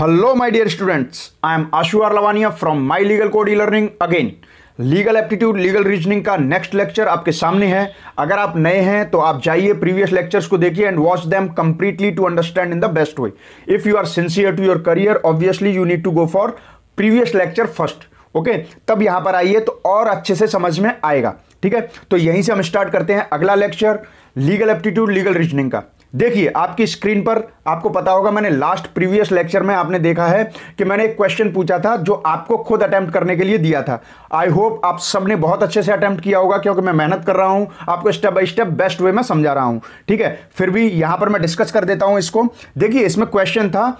Hello my dear students I am आशुआर Lavania from my legal code e learning again legal aptitude legal reasoning का next lecture आपके सामने है अगर आप नए हैं तो आप जाइए प्रीवियस लेक्चर्स को देखिए and watch them completely to understand in the best way if you are sincere to your career obviously you need to go for previous lecture first okay तब यहां पर आइए तो और अच्छे से समझ में आएगा ठीक है तो यहीं से हम स्टार्ट करते हैं अगला lecture legal aptitude legal reasoning का देखिए आपकी स्क्रीन पर आपको पता होगा मैंने लास्ट प्रीवियस लेक्चर में आपने देखा है कि मैंने एक क्वेश्चन पूछा था जो आपको खुद अटैम्प्ट करने के लिए दिया था आई होप आप सबने बहुत अच्छे से अटैम्प्ट किया होगा क्योंकि मैं मेहनत कर रहा हूं आपको step by step best way में समझा रहा हूं ठीक है फिर भी यहां पर मैं डिस्कस कर देता हूं इसको देखिए इसमें क्वेश्चन था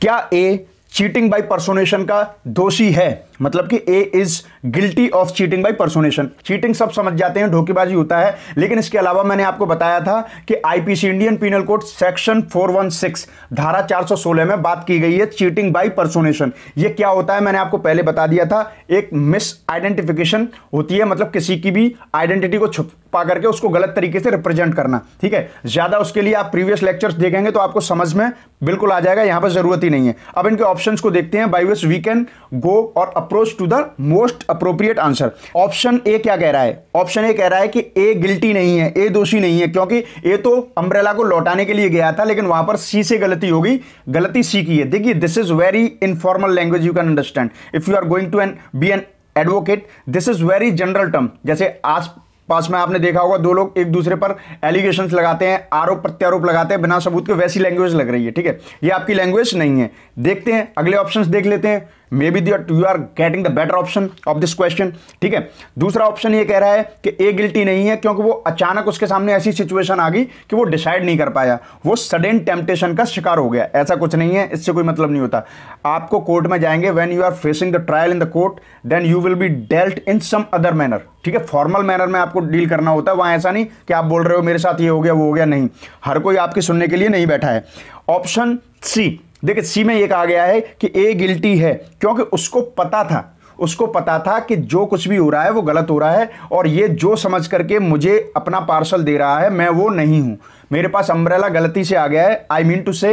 क्या ए चीटिंग बाई परसोनेशन का दोषी है मतलब कि A is guilty of cheating by personation cheating सब समझ जाते हैं धोखेबाजी होता है लेकिन इसके अलावा मैंने आपको बताया था कि IPC Indian penal code section 416 धारा 416 में बात की गई है चीटिंग बाई परसोनेशन ये क्या होता है मैंने आपको पहले बता दिया था एक मिस आइडेंटिफिकेशन होती है मतलब किसी की भी आइडेंटिटी को छुपा करके उसको गलत तरीके से रिप्रेजेंट करना ठीक है ज्यादा उसके लिए आप प्रीवियस लेक्चर्स देखेंगे तो आपको समझ में बिल्कुल आ जाएगा यहां पर जरूरत ही नहीं है अब इनके ऑप्शन को देखते हैं बाई वी कैन गो और approach to the most appropriate answer option A क्या कह रहा है ऑप्शन ए कह रहा है कि ए गिल्टी नहीं है ए दोषी नहीं है क्योंकि ए तो अम्ब्रेला को लौटाने के लिए गया था लेकिन वहां पर सी से गलती हो गई गलती सी की है देखिए this is very informal language you can understand if you are going to an be an advocate this is very general term जैसे आज पास में आपने देखा होगा दो लोग एक दूसरे पर एलिगेशन लगाते हैं आरोप प्रत्यारोप लगाते हैं बिना सबूत के वैसी लैंग्वेज लग रही है ठीक है ये आपकी लैंग्वेज नहीं है देखते हैं अगले ऑप्शन देख लेते हैं maybe there you are getting the better option of this question ठीक है दूसरा ऑप्शन ये कह रहा है कि ए गिल्टी नहीं है क्योंकि वो अचानक उसके सामने ऐसी सिचुएशन आ गई कि वो डिसाइड नहीं कर पाया वो सडन टेम्पटेशन का शिकार हो गया ऐसा कुछ नहीं है इससे कोई मतलब नहीं होता आपको कोर्ट में जाएंगे when you are facing the trial in the court then you will be dealt in some other manner ठीक है फॉर्मल मैनर में आपको डील करना होता है वहां ऐसा नहीं कि आप बोल रहे हो मेरे साथ ये हो गया वो हो गया नहीं हर कोई आपकी सुनने के लिए नहीं बैठा है ऑप्शन सी देखिए सी में ये कहा गया है कि ए गिल्टी है क्योंकि उसको पता था उसको पता था कि जो कुछ भी हो रहा है वो गलत हो रहा है और ये जो समझ करके मुझे अपना पार्सल दे रहा है मैं वो नहीं हूं मेरे पास अम्ब्रेला गलती से आ गया है आई mean to say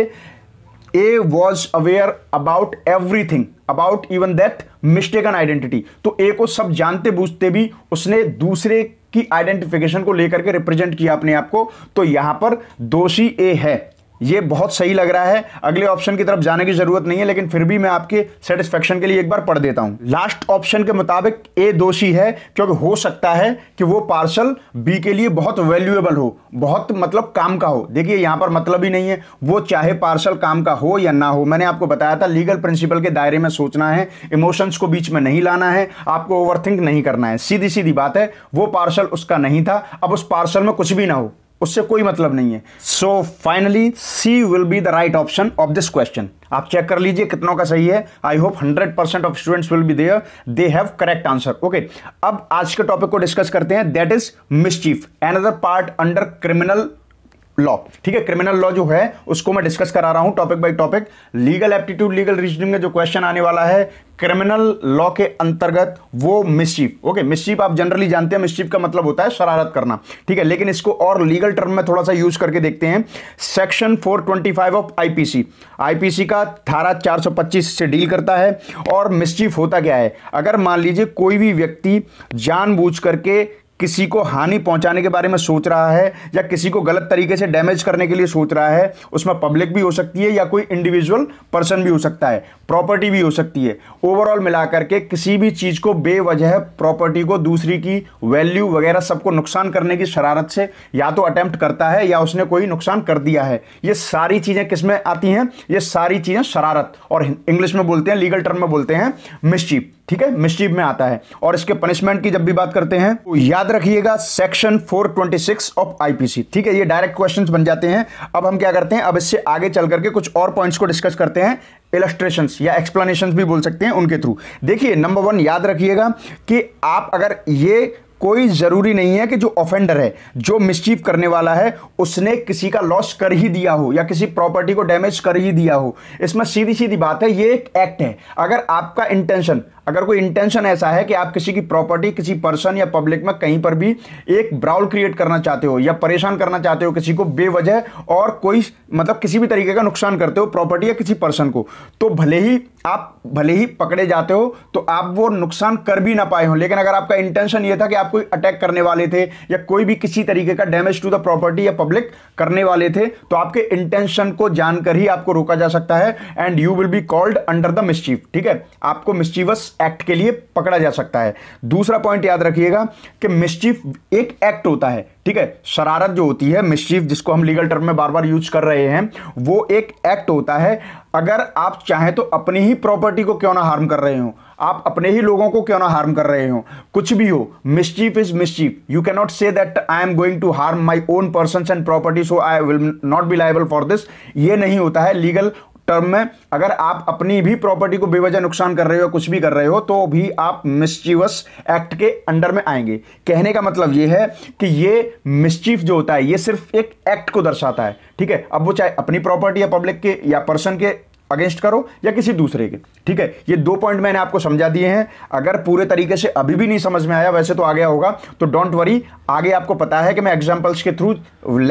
A was aware about everything about even that mistaken identity तो ए को सब जानते बूझते भी उसने दूसरे की आइडेंटिफिकेशन को लेकर के रिप्रेजेंट किया अपने आप को तो यहां पर दोषी ए है ये बहुत सही लग रहा है अगले ऑप्शन की तरफ जाने की ज़रूरत नहीं है लेकिन फिर भी मैं आपके सेटिस्फेक्शन के लिए एक बार पढ़ देता हूं लास्ट ऑप्शन के मुताबिक ए दोषी है क्योंकि हो सकता है कि वो पार्सल बी के लिए बहुत वैल्यूएबल हो बहुत मतलब काम का हो देखिए यहां पर मतलब ही नहीं है वो चाहे पार्सल काम का हो या ना हो मैंने आपको बताया था लीगल प्रिंसिपल के दायरे में सोचना है इमोशंस को बीच में नहीं लाना है आपको ओवर नहीं करना है सीधी सीधी बात है वो पार्सल उसका नहीं था अब उस पार्सल में कुछ भी ना हो उससे कोई मतलब नहीं है so finally C will be the right option of this question आप चेक कर लीजिए कितनों का सही है I hope hundred percent of students will be there they have correct answer okay अब आज के टॉपिक को डिस्कस करते हैं that is an another part under criminal law ठीक है क्रिमिनल लॉ जो है उसको मैं डिस्कस करा रहा हूं topic by topic legal aptitude legal reasoning में जो क्वेश्चन आने वाला है क्रिमिनल लॉ के अंतर्गत वो मिसचीफ ओके मिसचीफ आप जनरली जानते हैं मिसचीफ का मतलब होता है शरारत करना ठीक है लेकिन इसको और लीगल टर्म में थोड़ा सा यूज करके देखते हैं सेक्शन 425 ऑफ आईपीसी आईपीसी का धारा 425 से डील करता है और मिसचीफ होता क्या है अगर मान लीजिए कोई भी व्यक्ति जानबूझ करके किसी को हानि पहुंचाने के बारे में सोच रहा है या किसी को गलत तरीके से डैमेज करने के लिए सोच रहा है उसमें पब्लिक भी हो सकती है या कोई इंडिविजुअल पर्सन भी हो सकता है प्रॉपर्टी भी हो सकती है ओवरऑल मिला करके किसी भी चीज़ को बेवजह प्रॉपर्टी को दूसरी की वैल्यू वगैरह सबको नुकसान करने की शरारत से या तो अटैम्प्ट करता है या उसने कोई नुकसान कर दिया है ये सारी चीज़ें किस में आती हैं ये सारी चीज़ें शरारत और इंग्लिश में बोलते हैं लीगल टर्म में बोलते हैं मिसचीप ठीक है मिस्चीव में आता है और इसके पनिशमेंट की जब भी बात करते हैं तो याद रखिएगा सेक्शन 426 ऑफ आईपीसी ठीक है ये डायरेक्ट क्वेश्चंस बन जाते हैं अब हम क्या करते हैं अब इससे आगे चल करके कुछ और पॉइंट्स को डिस्कस करते हैं इलेस्ट्रेशन या एक्सप्लेनेशन भी बोल सकते हैं उनके थ्रू देखिए नंबर वन याद रखिएगा कि आप अगर ये कोई ज़रूरी नहीं है कि जो ऑफेंडर है जो मिसचीव करने वाला है उसने किसी का लॉस कर ही दिया हो या किसी प्रॉपर्टी को डैमेज कर ही दिया हो इसमें सीधी सीधी बात है ये एक एक्ट है अगर आपका इंटेंशन अगर कोई इंटेंशन ऐसा है कि आप किसी की प्रॉपर्टी किसी पर्सन या पब्लिक में कहीं पर भी एक ब्राउल क्रिएट करना चाहते हो या परेशान करना चाहते हो किसी को बेवजह और कोई मतलब किसी भी तरीके का नुकसान करते हो प्रॉपर्टी या किसी पर्सन को तो भले ही आप भले ही पकड़े जाते हो तो आप वो नुकसान कर भी ना पाए हो लेकिन अगर आपका इंटेंशन ये था कि आप कोई अटैक करने वाले थे या कोई भी किसी तरीके का डैमेज टू द प्रॉपर्टी या पब्लिक करने वाले थे तो आपके इंटेंशन को जानकर ही आपको रोका जा सकता है and you will be called under the mischief ठीक है आपको मिस्चीवस एक्ट के लिए पकड़ा जा सकता है दूसरा पॉइंट याद रखिएगा कि मिस्चीफ एक एक्ट होता है ठीक है शरारत जो होती है मिशीफ जिसको हम लीगल टर्म में बार बार यूज कर रहे हैं वो एक एक्ट होता है अगर आप चाहें तो अपनी ही प्रॉपर्टी को क्यों ना हार्म कर रहे हो आप अपने ही लोगों को क्यों ना हार्म कर रहे हो कुछ भी हो mischief is mischief you cannot say that I am going to harm my own person and property so I will not be liable for this ये नहीं होता है लीगल टर्म में अगर आप अपनी भी प्रॉपर्टी को बेवजह नुकसान कर रहे हो कुछ भी कर रहे हो तो भी आप मिस्चीवस एक्ट के अंडर में आएंगे कहने का मतलब यह है कि ये मिस्चीफ जो होता है ये सिर्फ एक एक्ट को दर्शाता है ठीक है अब वो चाहे अपनी प्रॉपर्टी या पब्लिक के या पर्सन के अगेंस्ट करो या किसी दूसरे के ठीक है ये दो पॉइंट मैंने आपको समझा दिए हैं अगर पूरे तरीके से अभी भी नहीं समझ में आया वैसे तो आ गया होगा तो डोंट वरी आगे आपको पता है कि मैं एग्जाम्पल्स के थ्रू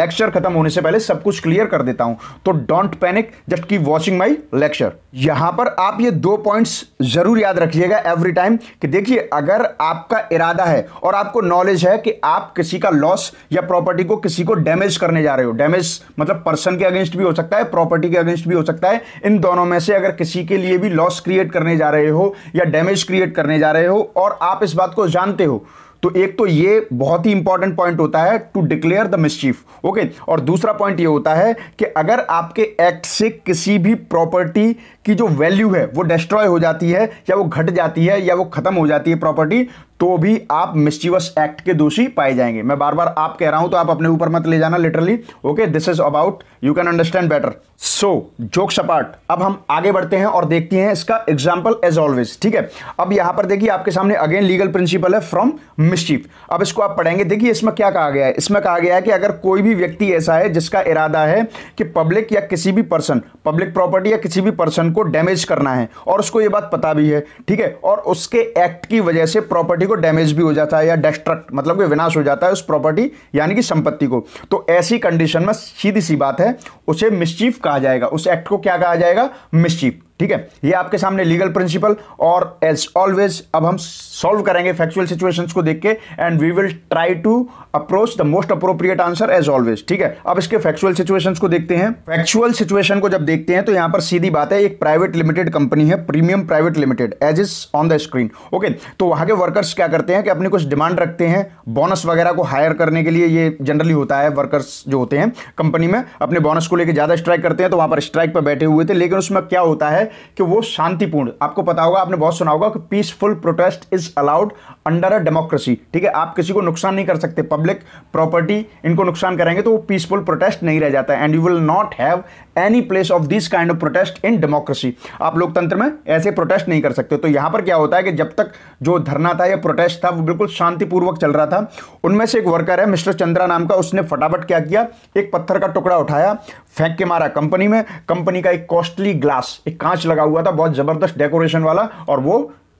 लेक्चर खत्म होने से पहले सब कुछ क्लियर कर देता हूं तो don't panic just keep watching my lecture यहां पर आप ये दो पॉइंट्स जरूर याद रखिएगा एवरी टाइम कि देखिए अगर आपका इरादा है और आपको नॉलेज है कि आप किसी का लॉस या प्रॉपर्टी को किसी को डैमेज करने जा रहे हो डैमेज मतलब पर्सन के अगेंस्ट भी हो सकता है प्रॉपर्टी के अगेंस्ट भी हो सकता है इन दोनों दोनों में से अगर किसी के लिए भी लॉस क्रिएट करने जा रहे हो या डैमेज क्रिएट करने जा रहे हो और आप इस बात को जानते हो तो एक तो ये बहुत ही इंपॉर्टेंट पॉइंट होता है to declare the mischief okay और दूसरा पॉइंट ये होता है कि अगर आपके एक्ट से किसी भी प्रॉपर्टी की जो वैल्यू है वो डिस्ट्रॉय हो जाती है या वो घट जाती है या वो खत्म हो जाती है प्रॉपर्टी तो भी आप मिस्चिवस एक्ट के दोषी पाए जाएंगे मैं बार बार आप कह रहा हूं तो आप अपने ऊपर मत ले जाना literally okay this is about you can understand better so jokes सपाट अब हम आगे बढ़ते हैं और देखते हैं इसका एग्जाम्पल एज ऑलवेज ठीक है अब यहां पर देखिए आपके सामने अगेन लीगल प्रिंसिपल है फ्रॉम मिस्चीफ अब इसको आप पढ़ेंगे देखिए इसमें क्या कहा गया है इसमें कहा गया है कि अगर कोई भी व्यक्ति ऐसा है जिसका इरादा है कि पब्लिक या किसी भी पर्सन पब्लिक प्रॉपर्टी या किसी भी पर्सन को डैमेज करना है और उसको यह बात पता भी है ठीक है और उसके एक्ट की वजह से प्रॉपर्टी को डैमेज भी हो जाता है या डेस्ट्रक्ट मतलब कि विनाश हो जाता है उस प्रॉपर्टी यानी कि संपत्ति को तो ऐसी कंडीशन में सीधी सी बात है उसे मिस्चीफ कहा जाएगा उस एक्ट को क्या कहा जाएगा मिस्चीफ ठीक है ये आपके सामने लीगल प्रिंसिपल और एज ऑलवेज अब हम सॉल्व करेंगे फैक्चुअल सिचुएशंस को देख के and we will try to approach the most appropriate answer as always ठीक है अब इसके फैक्चुअल सिचुएशंस को देखते हैं फैक्चुअल सिचुएशन को जब देखते हैं तो यहां पर सीधी बात है एक प्राइवेट लिमिटेड कंपनी है premium private limited as is on the screen okay तो वहां के वर्कर्स क्या करते हैं कि अपनी कुछ डिमांड रखते हैं बोनस वगैरह को हायर करने के लिए ये जनरली होता है वर्कर्स जो होते हैं कंपनी में अपने बोनस को लेकर ज्यादा स्ट्राइक करते हैं तो वहां पर स्ट्राइक पर बैठे हुए थे लेकिन उसमें क्या होता है कि वो शांतिपूर्ण आपको पता होगा आपने बहुत सुना होगा कि peaceful protest is allowed under a democracy ठीक है आप किसी को नुकसान नहीं कर सकते पब्लिक प्रॉपर्टी इनको नुकसान करेंगे तो वो पीसफुल प्रोटेस्ट नहीं रह जाता and you will not have any place of this kind of protest in democracy आप लोकतंत्र में ऐसे प्रोटेस्ट नहीं कर सकते तो यहां पर क्या होता है कि जब तक जो धरना था या प्रोटेस्ट था वो बिल्कुल शांतिपूर्वक चल रहा था उनमें से एक वर्कर है मिस्टर चंद्रा नाम का उसने फटाफट क्या किया एक पत्थर का टुकड़ा उठाया फेंक के मारा कंपनी में कंपनी का एक कॉस्टली ग्लास एक कांच लगा हुआ था बहुत ज़बरदस्त डेकोरेशन वाला और वो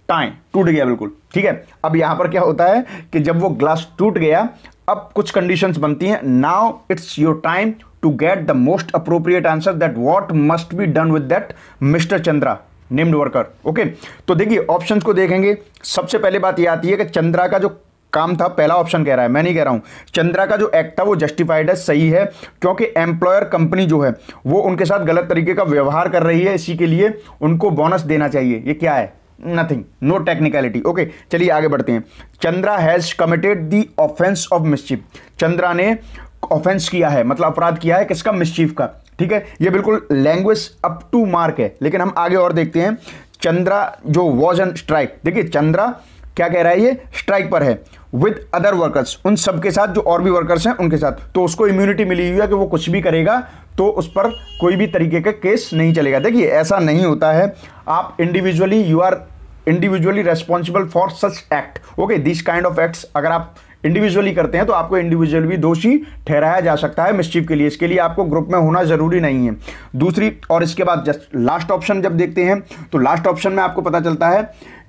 टाइम टूट गया बिल्कुल ठीक है अब यहां पर क्या होता है कि जब वो ग्लास टूट गया अब कुछ कंडीशंस बनती हैं now it's your time to get the most appropriate answer that what must be done with that mister Chandra named worker okay तो देखिए ऑप्शन को देखेंगे सबसे पहले बात यह आती है कि चंद्रा का जो काम था पहला ऑप्शन कह रहा है मैं नहीं कह रहा हूं चंद्रा का जो एक्ट था वो जस्टिफाइड है सही है क्योंकि एम्प्लॉयर कंपनी जो है वो उनके साथ गलत तरीके का व्यवहार कर रही है इसी के लिए उनको बोनस देना चाहिए ये क्या है नथिंग नो टेक्निकलिटी ओके चलिए आगे बढ़ते हैं Chandra has committed the offence of mischief Chandra ने ऑफेंस किया है मतलब अपराध किया है किसका मिस्चीफ का ठीक है ये बिल्कुल लैंग्वेज अप टू मार्क है लेकिन हम आगे और देखते हैं चंद्रा जो वॉज एन स्ट्राइक देखिए चंद्रा क्या कह रहा है ये स्ट्राइक पर है विद अदर वर्कर्स उन सब के साथ जो और भी वर्कर्स हैं उनके साथ तो उसको इम्यूनिटी मिली हुई है कि वो कुछ भी करेगा तो उस पर कोई भी तरीके का के केस नहीं चलेगा देखिए ऐसा नहीं होता है आप individually you are individually responsible for such act okay this kind of act अगर आप इंडिविजुअली करते हैं तो आपको इंडिविजुअल भी दोषी ठहराया जा सकता है मिस्चीफ के लिए इसके लिए आपको ग्रुप में होना जरूरी नहीं है दूसरी और इसके बाद जस्ट लास्ट ऑप्शन जब देखते हैं तो लास्ट ऑप्शन में आपको पता चलता है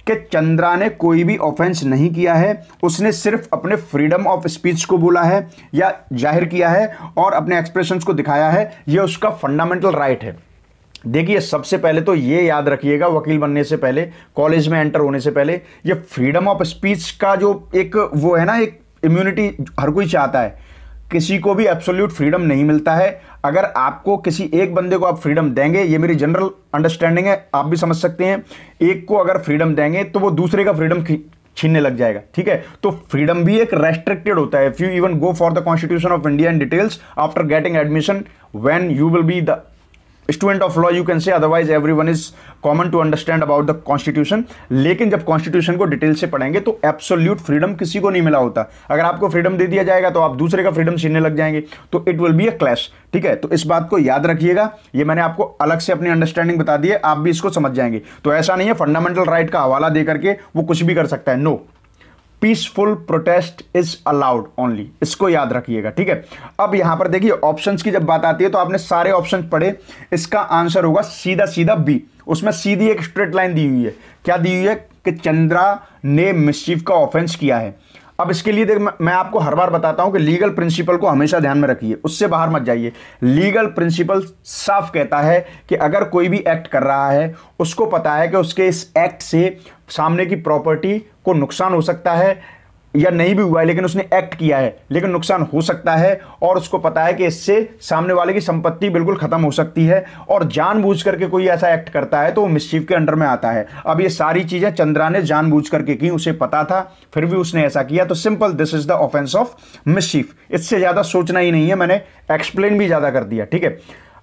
कि चंद्रा ने कोई भी ऑफेंस नहीं किया है उसने सिर्फ अपने फ्रीडम ऑफ स्पीच को बोला है या जाहिर किया है और अपने एक्सप्रेशंस को दिखाया है यह उसका फंडामेंटल राइट right है देखिए सबसे पहले तो ये याद रखिएगा वकील बनने से पहले कॉलेज में एंटर होने से पहले ये फ्रीडम ऑफ स्पीच का जो एक वो है ना एक इम्यूनिटी हर कोई चाहता है किसी को भी एब्सोल्यूट फ्रीडम नहीं मिलता है अगर आपको किसी एक बंदे को आप फ्रीडम देंगे ये मेरी जनरल अंडरस्टैंडिंग है आप भी समझ सकते हैं एक को अगर फ्रीडम देंगे तो वो दूसरे का फ्रीडम छीनने लग जाएगा ठीक है तो फ्रीडम भी एक रेस्ट्रिक्टेड होता है if you even go for the constitution of India in details after getting admission when you will be the student of law you can say otherwise every one is common to understand about the constitution लेकिन जब constitution को detail से पढ़ेंगे तो absolute freedom किसी को नहीं मिला होता अगर आपको फ्रीडम दे दिया जाएगा तो आप दूसरे का फ्रीडम छीनने लग जाएंगे तो it will be a clash ठीक है तो इस बात को याद रखिएगा ये मैंने आपको अलग से अपनी अंडरस्टैंडिंग बता दी है आप भी इसको समझ जाएंगे तो ऐसा नहीं है फंडामेंटल राइट right का हवाला देकर के वो कुछ भी कर सकता है no no. Peaceful protest is allowed only इसको याद रखिएगा ठीक है अब यहां पर देखिए ऑप्शंस की जब बात आती है तो आपने सारे ऑप्शन पढ़े इसका आंसर होगा सीधा सीधा बी उसमें सीधी एक स्ट्रेट लाइन दी हुई है क्या दी हुई है कि चंद्रा ने मिस्चिफ का ऑफेंस किया है अब इसके लिए देख मैं आपको हर बार बताता हूं कि लीगल प्रिंसिपल को हमेशा ध्यान में रखिए उससे बाहर मत जाइए लीगल प्रिंसिपल साफ कहता है कि अगर कोई भी एक्ट कर रहा है उसको पता है कि उसके इस एक्ट से सामने की प्रॉपर्टी को नुकसान हो सकता है या नहीं भी हुआ है लेकिन उसने एक्ट किया है लेकिन नुकसान हो सकता है और उसको पता है कि इससे सामने वाले की संपत्ति बिल्कुल ख़त्म हो सकती है और जानबूझ करके कोई ऐसा एक्ट करता है तो वो मिस्चीफ के अंडर में आता है अब ये सारी चीज़ें चंद्रा ने जानबूझ करके की उसे पता था फिर भी उसने ऐसा किया तो simple this is the offence of mischief इससे ज़्यादा सोचना ही नहीं है मैंने एक्सप्लेन भी ज़्यादा कर दिया ठीक है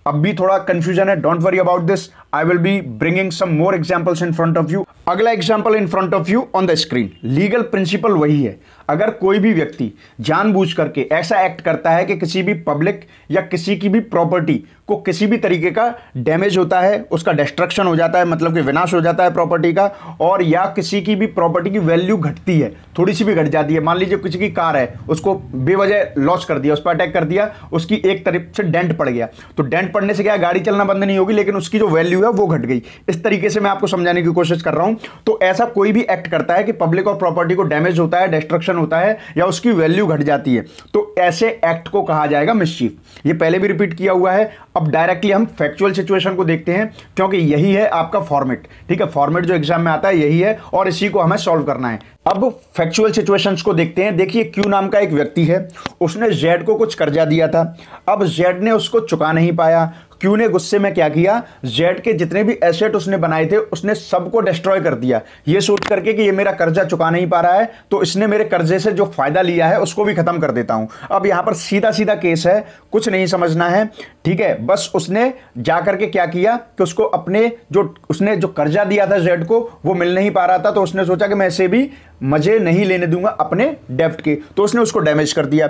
अब भी थोड़ा कंफ्यूजन है don't worry about this I will be bringing some more examples in front of you अगला example in front of you on the screen legal principle वही है अगर कोई भी व्यक्ति जानबूझ करके ऐसा एक्ट करता है कि किसी भी पब्लिक या किसी की भी प्रॉपर्टी को किसी भी तरीके का डैमेज होता है उसका डिस्ट्रक्शन हो जाता है मतलब कि विनाश हो जाता है प्रॉपर्टी का और या किसी की भी प्रॉपर्टी की वैल्यू घटती है थोड़ी सी भी घट जाती है मान लीजिए किसी की कार है उसको बेवजह लॉस कर दिया उस पर अटैक कर दिया उसकी एक तरफ से डेंट पड़ गया तो डेंट पड़ने से क्या गाड़ी चलना बंद नहीं होगी लेकिन उसकी जो वैल्यू है वो घट गई इस तरीके से मैं आपको समझाने की कोशिश कर रहा हूँ तो ऐसा कोई भी एक्ट करता है कि पब्लिक और प्रॉपर्टी को डैमेज होता है डिस्ट्रक्शन होता है या उसकी वैल्यू घट जाती है तो ऐसे एक्ट को कहा जाएगा मिसचीफ ये पहले भी रिपीट किया हुआ है अब डायरेक्टली हम फैक्चुअल सिचुएशन को देखते हैं क्योंकि यही है आपका फॉर्मेट ठीक है फॉर्मेट जो एग्जाम में आता है यही है और इसी को हमें सॉल्व करना है अब फैक्चुअल सिचुएशंस को देखते हैं देखिए क्यू नाम का एक व्यक्ति है उसने जेड को कुछ कर्जा दिया था अब जेड ने उसको चुका नहीं पाया क्यू ने गुस्से में क्या किया जेड के जितने भी एसेट उसने बनाए थे उसने सबको डिस्ट्रॉय कर दिया ये सोच करके कि ये मेरा कर्जा चुका नहीं पा रहा है तो इसने मेरे कर्जे से जो फायदा लिया है उसको भी खत्म कर देता हूं अब यहां पर सीधा सीधा केस है कुछ नहीं समझना है ठीक है बस उसने जाकर के क्या किया कि उसको अपने जो उसने जो कर्जा दिया था जेड को वो मिल नहीं पा रहा था तो उसने सोचा कि मैं इसे भी मजे नहीं लेने दूंगा अपने डेफ्ट के तो उसने उसको डैमेज कर दिया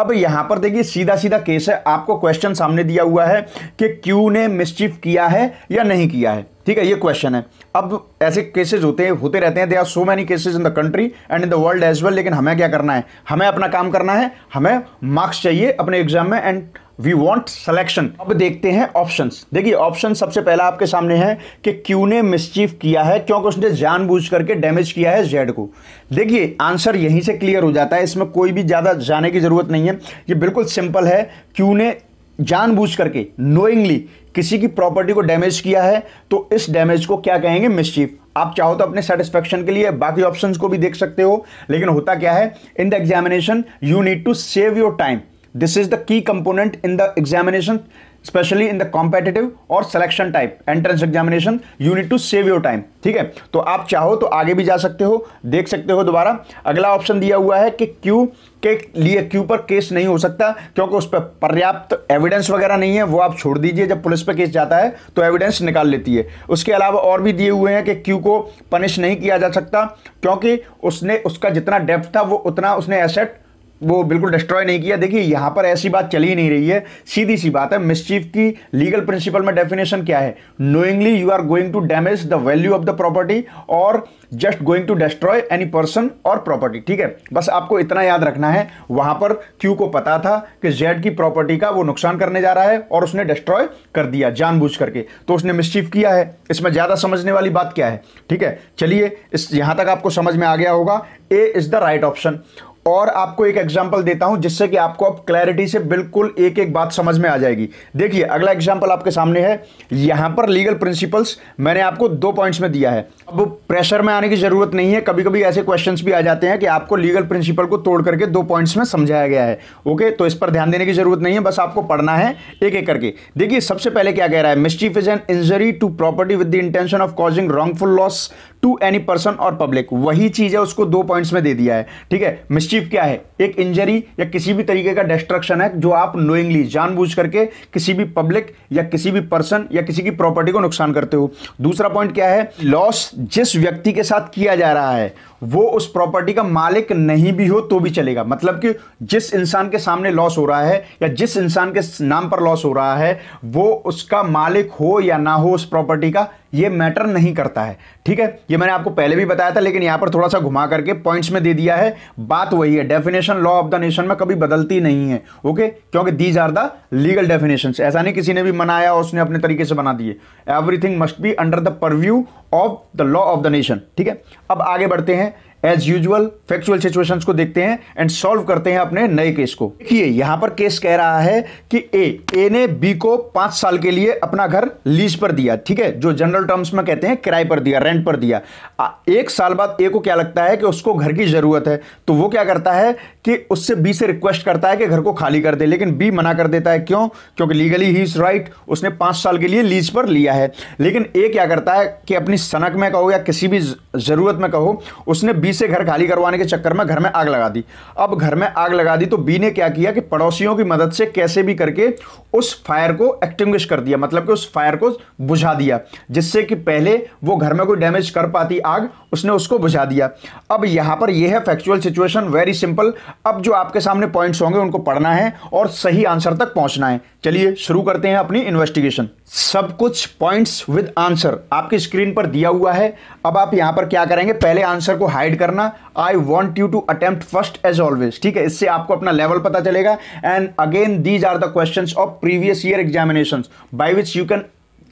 अब यहां पर देखिए सीधा सीधा केस है आपको क्वेश्चन सामने दिया हुआ है कि क्यू ने मिसचीफ किया है या नहीं किया है ठीक है ये क्वेश्चन है अब ऐसे केसेज होते होते रहते हैं they are so many cases in the country and in the world as well लेकिन हमें क्या करना है हमें अपना काम करना है हमें मार्क्स चाहिए अपने एग्जाम में एंड वी वॉन्ट सिलेक्शन अब देखते हैं ऑप्शन देखिए ऑप्शन सबसे पहला आपके सामने है कि क्यों ने मिसचीफ किया है क्योंकि उसने बूझ करके डैमेज किया है जेड को देखिए आंसर यहीं से क्लियर हो जाता है इसमें कोई भी ज़्यादा जाने की ज़रूरत नहीं है ये बिल्कुल सिंपल है क्यों ने जानबूझ करके नोइंगली किसी की प्रॉपर्टी को डैमेज किया है तो इस डैमेज को क्या कहेंगे मिसचीफ आप चाहो तो अपने सेटिस्फेक्शन के लिए बाकी ऑप्शंस को भी देख सकते हो लेकिन होता क्या है in the examination you need to save your time this is the key component in the examination specially in the competitive और selection type entrance examination you need to save your time ठीक है तो आप चाहो तो आगे भी जा सकते हो देख सकते हो दोबारा अगला ऑप्शन दिया हुआ है कि क्यू के लिए क्यू पर केस नहीं हो सकता क्योंकि उस पर पर्याप्त एविडेंस वगैरह नहीं है वो आप छोड़ दीजिए जब पुलिस पर केस जाता है तो एविडेंस निकाल लेती है उसके अलावा और भी दिए हुए हैं कि क्यू को पनिश नहीं किया जा सकता क्योंकि उसने उसका जितना डेप्थ था वो उतना उसने एसेट वो बिल्कुल डिस्ट्रॉय नहीं किया देखिए यहां पर ऐसी बात चली नहीं रही है सीधी सी बात है मिस्चीफ की लीगल प्रिंसिपल में डेफिनेशन क्या है knowingly you are going to damage the value of the property और just going to destroy any person और प्रॉपर्टी ठीक है बस आपको इतना याद रखना है वहां पर क्यू को पता था कि जेड की प्रॉपर्टी का वो नुकसान करने जा रहा है और उसने डिस्ट्रॉय कर दिया जानबूझ करके तो उसने मिस्चीफ किया है इसमें ज़्यादा समझने वाली बात क्या है ठीक है चलिए इस यहां तक आपको समझ में आ गया होगा A is the right option और आपको एक एग्जाम्पल देता हूं जिससे कि आपको अब क्लैरिटी से बिल्कुल एक एक बात समझ में आ जाएगी देखिए अगला एग्जाम्पल आपके सामने है यहां पर लीगल प्रिंसिपल्स मैंने आपको दो पॉइंट्स में दिया है अब प्रेशर में आने की जरूरत नहीं है कभी कभी ऐसे क्वेश्चन भी आ जाते हैं कि आपको लीगल प्रिंसिपल को तोड़ करके दो पॉइंट्स में समझाया गया है ओके तो इस पर ध्यान देने की जरूरत नहीं है बस आपको पढ़ना है एक एक करके देखिए सबसे पहले क्या कह रहा है mischief is an injury to property with the intention of causing wrongful loss to any person और पब्लिक वही चीज है उसको दो पॉइंट्स में दे दिया है ठीक है मिस्चीफ मिसचीफ क्या है एक इंजरी या किसी भी तरीके का डिस्ट्रक्शन है जो आप नोइंगली जानबूझ करके किसी भी पब्लिक या किसी भी पर्सन या किसी की प्रॉपर्टी को नुकसान करते हो दूसरा पॉइंट क्या है लॉस जिस व्यक्ति के साथ किया जा रहा है वो उस प्रॉपर्टी का मालिक नहीं भी हो तो भी चलेगा मतलब कि जिस इंसान के सामने लॉस हो रहा है या जिस इंसान के नाम पर लॉस हो रहा है वो उसका मालिक हो या ना हो उस प्रॉपर्टी का ये मैटर नहीं करता है ठीक है ये मैंने आपको पहले भी बताया था लेकिन यहाँ पर थोड़ा सा घुमा करके पॉइंट्स में दे दिया है बात वही है definition law of the nation में कभी बदलती नहीं है ओके क्योंकि these are the legal definition ऐसा नहीं किसी ने भी मनाया और उसने अपने तरीके से बना दिए everything must be under the purview of the law of the nation ठीक है अब आगे बढ़ते हैं एज यूजल फैक्चुअल सिचुएशन को देखते हैं एंड सॉल्व करते हैं अपने नए केस को देखिए यहां पर केस कह रहा है कि ए ए ने बी को पांच साल के लिए अपना घर लीज पर दिया ठीक है जो जनरल टर्म्स में कहते हैं किराए पर दिया रेंट पर दिया एक साल बाद ए को क्या लगता है कि उसको घर की जरूरत है तो वो क्या करता है कि उससे बी से रिक्वेस्ट करता है कि घर को खाली कर दे लेकिन बी मना कर देता है क्यों क्योंकि लीगली ही इज राइट उसने पांच साल के लिए लीज पर लिया है लेकिन ए क्या करता है कि अपनी सनक में कहो या किसी भी जरूरत में कहो उसने बी बी से घर खाली करवाने के चक्कर में घर में आग लगा दी अब घर में आग लगा दी तो बी ने क्या किया कि पड़ोसियों की मदद से कैसे भी करके उस फायर को एक्टिंग्विश कर दिया मतलब कि उस फायर को बुझा दिया जिससे कि पहले वो घर में कोई डैमेज कर पाती आग उसने उसको बुझा दिया अब यहां पर यह है फैक्चुअल सिचुएशन वेरी सिंपल अब जो आपके सामने पॉइंट्स होंगे उनको पढ़ना है और सही आंसर तक पहुंचना है चलिए शुरू करते हैं अपनी इन्वेस्टिगेशन सब कुछ पॉइंट्स विद आंसर आपकी स्क्रीन पर दिया हुआ है अब आप यहां पर क्या करेंगे पहले आंसर को हाइड करना I want you to attempt first as always ठीक है इससे आपको अपना लेवल पता चलेगा and again these are the question of previous year examination by which you can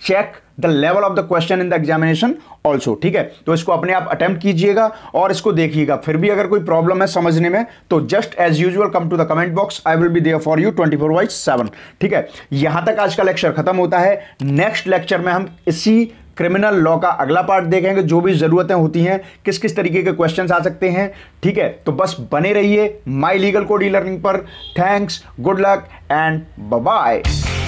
check the level of the question in the examination also ठीक है तो इसको अपने आप अटेम्प्ट कीजिएगा और इसको देखिएगा फिर भी अगर कोई प्रॉब्लम है समझने में तो just as usual come to the comment box I will be there for you twenty four wise seven ठीक है यहां तक आज का लेक्चर खत्म होता है नेक्स्ट लेक्चर में हम इसी क्रिमिनल लॉ का अगला पार्ट देखेंगे जो भी ज़रूरतें होती हैं किस किस तरीके के क्वेश्चन आ सकते हैं ठीक है तो बस बने रहिए my legal code e learning पर thanks good luck and bye